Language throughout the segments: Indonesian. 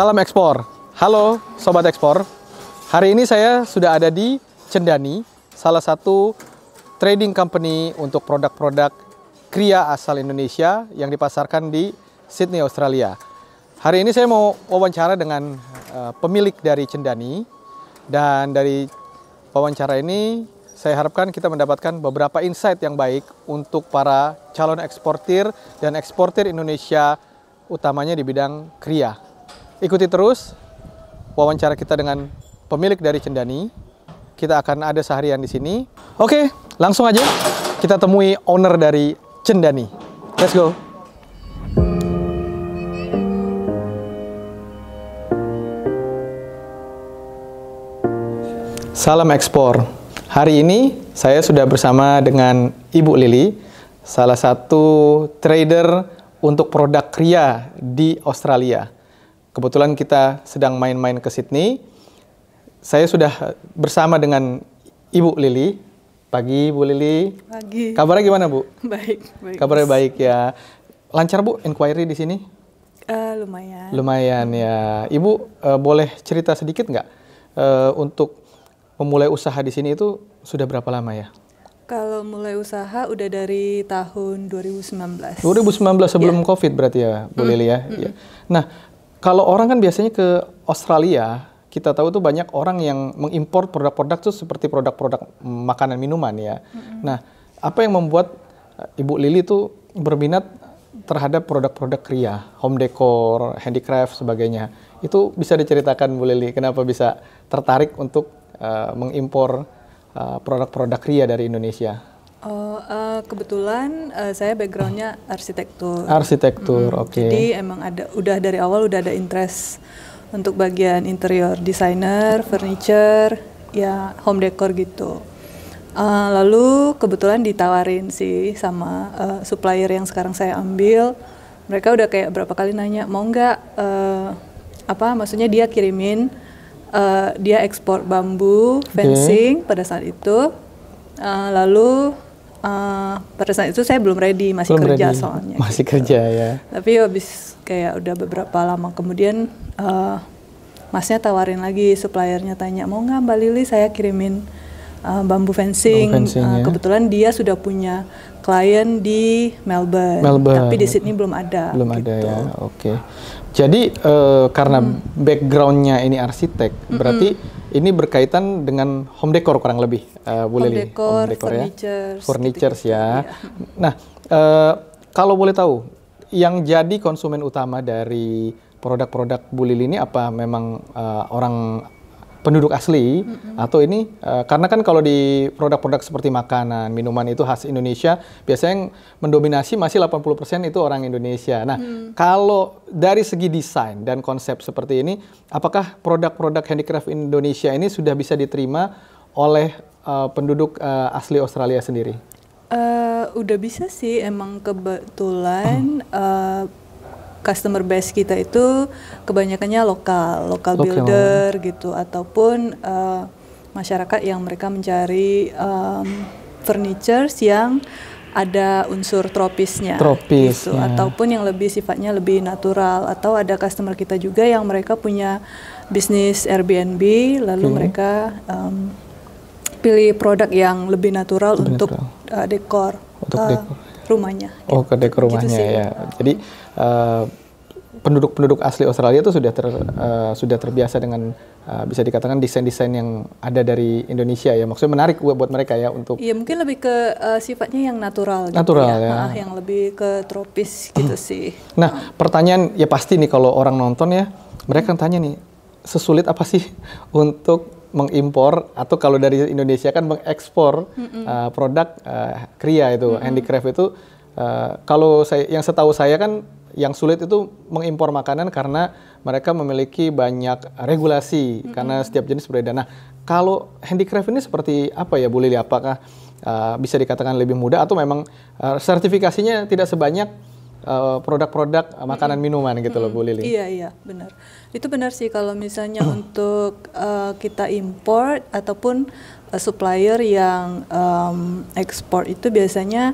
Salam ekspor. Halo sobat ekspor. Hari ini saya sudah ada di Cendani, salah satu trading company untuk produk-produk kria asal Indonesia yang dipasarkan di Sydney, Australia. Hari ini saya mau wawancara dengan uh, pemilik dari Cendani dan dari wawancara ini saya harapkan kita mendapatkan beberapa insight yang baik untuk para calon eksportir dan eksportir Indonesia utamanya di bidang kria. Ikuti terus wawancara kita dengan pemilik dari Cendani. Kita akan ada seharian di sini. Oke, langsung aja kita temui owner dari Cendani. Let's go. Salam ekspor. Hari ini saya sudah bersama dengan Ibu Lili, salah satu trader untuk produk kria di Australia. Kebetulan kita sedang main-main ke Sydney. Saya sudah bersama dengan Ibu Lili. Pagi Bu Lili. Pagi. Kabarnya gimana Bu? Baik, baik. Kabarnya baik ya. Lancar Bu inquiry di sini? Uh, lumayan. Lumayan ya. Ibu uh, boleh cerita sedikit nggak uh, untuk memulai usaha di sini itu sudah berapa lama ya? Kalau mulai usaha udah dari tahun 2019. 2019 sebelum yeah. Covid berarti ya, Bu mm. Lili ya. Mm. ya. Nah, kalau orang kan biasanya ke Australia, kita tahu tuh banyak orang yang mengimpor produk-produk tuh seperti produk-produk makanan minuman ya. Mm-hmm. Nah, apa yang membuat eh, Ibu Lili tuh berminat terhadap produk-produk kria, home decor, handicraft sebagainya. Itu bisa diceritakan Bu Lili kenapa bisa tertarik untuk uh, mengimpor uh, produk-produk kria dari Indonesia? Oh, uh, kebetulan uh, saya backgroundnya arsitektur. Arsitektur, mm oke. Okay. Jadi emang ada, udah dari awal udah ada interest untuk bagian interior designer, furniture, ya home decor gitu. Uh, lalu kebetulan ditawarin sih sama uh, supplier yang sekarang saya ambil, mereka udah kayak berapa kali nanya mau nggak uh, apa, maksudnya dia kirimin uh, dia ekspor bambu fencing okay. pada saat itu, uh, lalu Eh, pada saat itu saya belum ready masih belum kerja ready. soalnya masih gitu. kerja ya tapi habis kayak udah beberapa lama kemudian uh, masnya tawarin lagi suppliernya tanya mau nggak mbak Lili saya kirimin uh, bambu fencing, bambu fencing uh, ya. kebetulan dia sudah punya klien di Melbourne, Melbourne. tapi di Sydney belum ada belum gitu. ada ya oke okay. jadi uh, karena hmm. backgroundnya ini arsitek hmm. berarti hmm ini berkaitan dengan home decor kurang lebih, uh, Bu home Decor, home decor, furniture, ya. Furniture gitu, ya. Iya. Nah, uh, kalau boleh tahu, yang jadi konsumen utama dari produk-produk Bu ini apa memang uh, orang penduduk asli mm-hmm. atau ini uh, karena kan kalau di produk-produk seperti makanan, minuman itu khas Indonesia, biasanya yang mendominasi masih 80% itu orang Indonesia. Nah, mm. kalau dari segi desain dan konsep seperti ini, apakah produk-produk handicraft Indonesia ini sudah bisa diterima oleh uh, penduduk uh, asli Australia sendiri? Uh, udah bisa sih emang kebetulan uh, customer base kita itu kebanyakannya lokal, lokal, builder builder gitu ataupun uh, masyarakat yang mereka mencari um, furniture yang ada unsur tropisnya, tropis gitu, iya. ataupun yang lebih sifatnya lebih natural atau ada customer kita juga yang mereka punya bisnis Airbnb lalu okay. mereka um, pilih produk yang lebih natural lebih untuk natural. Uh, dekor. Untuk uh, dekor rumahnya. Oh, ke gitu rumahnya gitu ya. Jadi penduduk eh, penduduk-penduduk asli Australia itu sudah ter, uh, sudah terbiasa dengan uh, bisa dikatakan desain-desain yang ada dari Indonesia ya. Maksudnya menarik buat mereka ya untuk Iya, mungkin lebih ke uh, sifatnya yang natural gitu Natural gitu ya. ya. Nah, yang lebih ke tropis gitu hmm. sih. Nah, pertanyaan ya pasti nih kalau orang nonton ya, mereka kan tanya nih, sesulit apa sih untuk mengimpor atau kalau dari Indonesia kan mengekspor mm -hmm. uh, produk uh, kria itu mm -hmm. handicraft itu uh, kalau saya yang setahu saya kan yang sulit itu mengimpor makanan karena mereka memiliki banyak regulasi mm -hmm. karena setiap jenis berbeda. Nah, kalau handicraft ini seperti apa ya Bu Lili? Apakah uh, bisa dikatakan lebih mudah atau memang uh, sertifikasinya tidak sebanyak Eh, produk-produk uh, makanan mm -hmm. minuman gitu mm -hmm. loh Bu Lili. Iya iya benar. Itu benar sih kalau misalnya untuk uh, kita import ataupun uh, supplier yang um, ekspor itu biasanya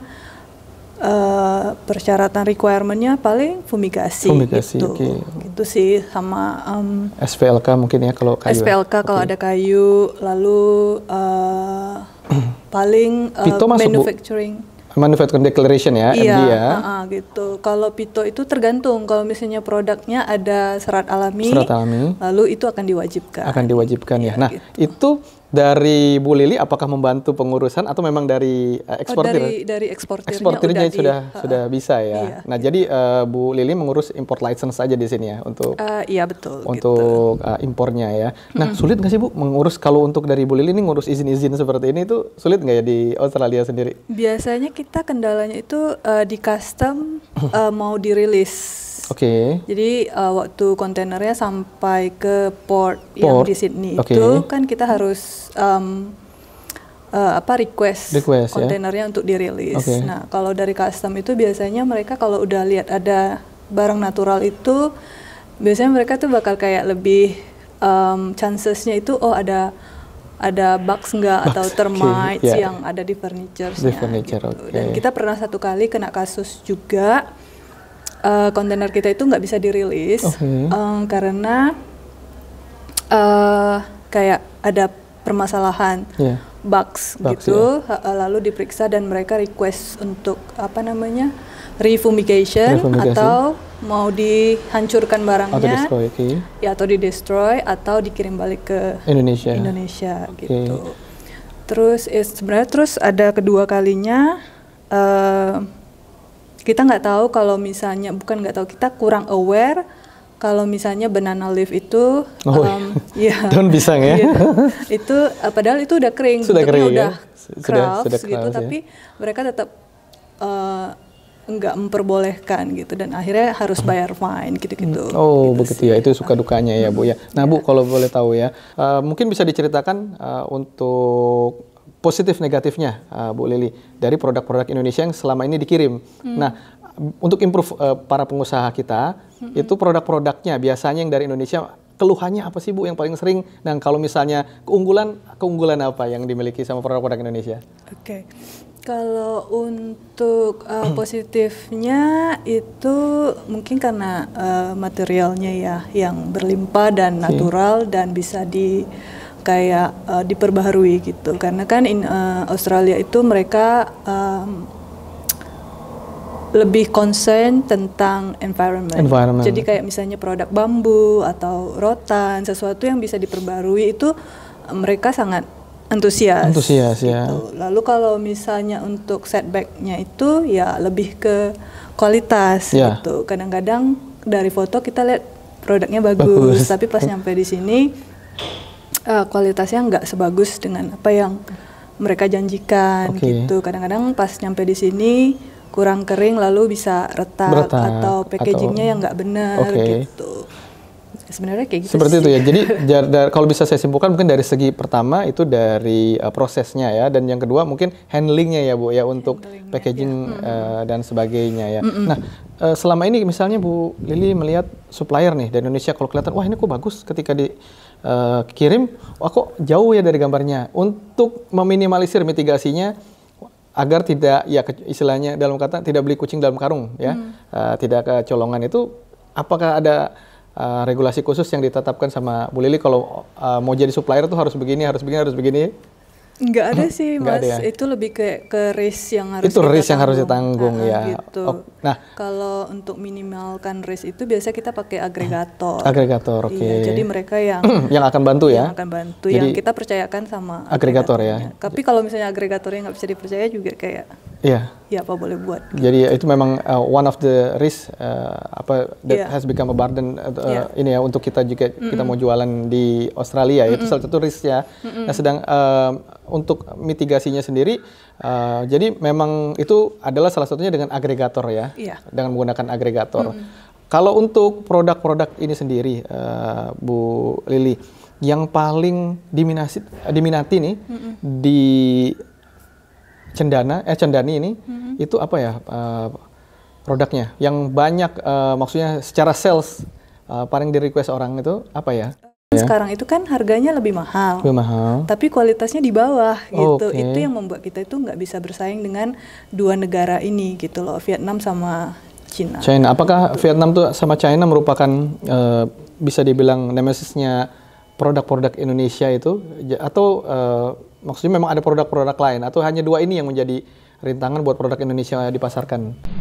uh, persyaratan requirementnya paling fumigasi. Fumigasi gitu. Okay. Gitu sih sama um, SPLK mungkin ya kalau kayu. SPLK ya? kalau okay. ada kayu lalu uh, paling uh, manufacturing manufacturing declaration ya, iya, MD ya. -uh, gitu. Kalau pito itu tergantung kalau misalnya produknya ada serat alami, serat alami, lalu itu akan diwajibkan. Akan diwajibkan ya. ya. Nah, gitu. itu dari Bu Lili apakah membantu pengurusan atau memang dari uh, eh, eksportir? Oh, dari dari eksportirnya, eksportirnya udah sudah uh, sudah bisa ya. Iya. Nah, jadi uh, Bu Lili mengurus import license saja di sini ya untuk uh, iya betul gitu. untuk gitu. uh, impornya ya. Nah, hmm. sulit nggak sih Bu mengurus kalau untuk dari Bu Lili ini ngurus izin-izin seperti ini itu sulit nggak ya di Australia sendiri? Biasanya kita kendalanya itu uh, di custom uh, mau dirilis Oke. Okay. Jadi uh, waktu kontainernya sampai ke port, port. yang di Sydney okay. itu kan kita harus um, uh, apa request, request ya. kontainernya yeah. untuk dirilis. Okay. Nah kalau dari custom itu biasanya mereka kalau udah lihat ada barang natural itu biasanya mereka tuh bakal kayak lebih um, chancesnya itu oh ada ada bugs nggak atau termites okay, ya. yeah. yang ada di furniture. Di furniture, gitu. okay. Dan kita pernah satu kali kena kasus juga uh, kontainer kita itu nggak bisa dirilis okay. um, eh, karena uh, kayak ada permasalahan yeah. bugs, bugs gitu yeah. Iya. lalu diperiksa dan mereka request untuk apa namanya refumigation, refumigation. atau mau dihancurkan barangnya atau destroy, okay. ya atau di destroy atau dikirim balik ke Indonesia Indonesia okay. gitu terus sebenarnya terus ada kedua kalinya uh, kita nggak tahu kalau misalnya bukan nggak tahu kita kurang aware kalau misalnya banana leaf itu oh, um, ya daun pisang ya iya. itu eh, padahal itu udah kering sudah kering ya? udah ya? sudah, crafts, sudah crafts, gitu ya? tapi mereka tetap uh, eh, nggak memperbolehkan gitu dan akhirnya harus hmm. bayar fine gitu-gitu. Hmm. Oh gitu begitu sih. ya itu suka dukanya ya bu ya. Nah bu iya. kalau boleh tahu ya uh, mungkin bisa diceritakan uh, untuk positif negatifnya uh, Bu Lili dari produk-produk Indonesia yang selama ini dikirim. Hmm. Nah, untuk improve uh, para pengusaha kita hmm. itu produk-produknya biasanya yang dari Indonesia keluhannya apa sih Bu yang paling sering? nah, kalau misalnya keunggulan keunggulan apa yang dimiliki sama produk-produk Indonesia? Oke. Okay. Kalau untuk uh, positifnya itu mungkin karena uh, materialnya ya yang berlimpah dan natural si. dan bisa di kayak uh, diperbaharui gitu karena kan in uh, Australia itu mereka um, lebih concern tentang environment. environment. Jadi kayak misalnya produk bambu atau rotan, sesuatu yang bisa diperbarui itu eh, mereka sangat antusias. Antusias ya. gitu. ya. Lalu kalau misalnya untuk setbacknya itu ya lebih ke kualitas yeah. gitu. Kadang-kadang dari foto kita lihat produknya bagus, bagus. tapi pas nyampe di sini uh, kualitasnya nggak sebagus dengan apa yang mereka janjikan okay. gitu. Kadang-kadang pas nyampe di sini kurang kering lalu bisa retak, retak atau packagingnya atau... yang nggak benar okay. gitu. Sebenarnya kayak gitu. Seperti sih. itu ya. Jadi kalau bisa saya simpulkan mungkin dari segi pertama itu dari uh, prosesnya ya dan yang kedua mungkin handlingnya ya bu ya untuk packaging ya. Uh, dan sebagainya ya. Mm -mm. Nah uh, selama ini misalnya Bu Lili melihat supplier nih dari Indonesia kalau kelihatan wah ini kok bagus ketika di uh, kirim, wah oh, kok jauh ya dari gambarnya. Untuk meminimalisir mitigasinya agar tidak ya istilahnya dalam kata tidak beli kucing dalam karung ya, hmm. uh, tidak kecolongan itu apakah ada uh, regulasi khusus yang ditetapkan sama Bu Lili kalau uh, mau jadi supplier tuh harus begini, harus begini, harus begini? Enggak ada sih mas, ada ya? itu lebih ke ke risk yang harus itu risk yang harus ditanggung nah, ya. Gitu. Oh, nah kalau untuk minimalkan risk itu biasanya kita pakai agregator. Agregator, oke. Okay. Iya, jadi mereka yang hmm, yang akan bantu ya. akan bantu, jadi, yang kita percayakan sama agregator ya. Tapi kalau misalnya agregatornya nggak bisa dipercaya juga kayak Iya. Yeah. Ya apa boleh buat. Gitu. Jadi ya, itu memang uh, one of the risk uh, apa that yeah. has become a burden uh, yeah. Uh, iya. ini ya untuk kita jika mm -mm. kita mau jualan di Australia mm -mm. itu salah satu risk ya. Mm -mm. Nah sedang uh, untuk mitigasinya sendiri uh, jadi memang itu adalah salah satunya dengan agregator ya. Yeah. Dengan menggunakan agregator. Mm -mm. Kalau untuk produk-produk ini sendiri, uh, Bu Lili, yang paling diminati, diminati nih mm -mm. di cendana eh cendani ini hmm. itu apa ya uh, produknya yang banyak uh, maksudnya secara sales uh, paling di request orang itu apa ya? Kan sekarang itu kan harganya lebih mahal, lebih mahal. tapi kualitasnya di bawah oh, gitu. Okay. Itu yang membuat kita itu nggak bisa bersaing dengan dua negara ini gitu loh, Vietnam sama China China. Apakah gitu. Vietnam tuh sama China merupakan uh, bisa dibilang nemesisnya produk-produk Indonesia itu atau uh, Maksudnya memang ada produk-produk lain atau hanya dua ini yang menjadi rintangan buat produk Indonesia dipasarkan?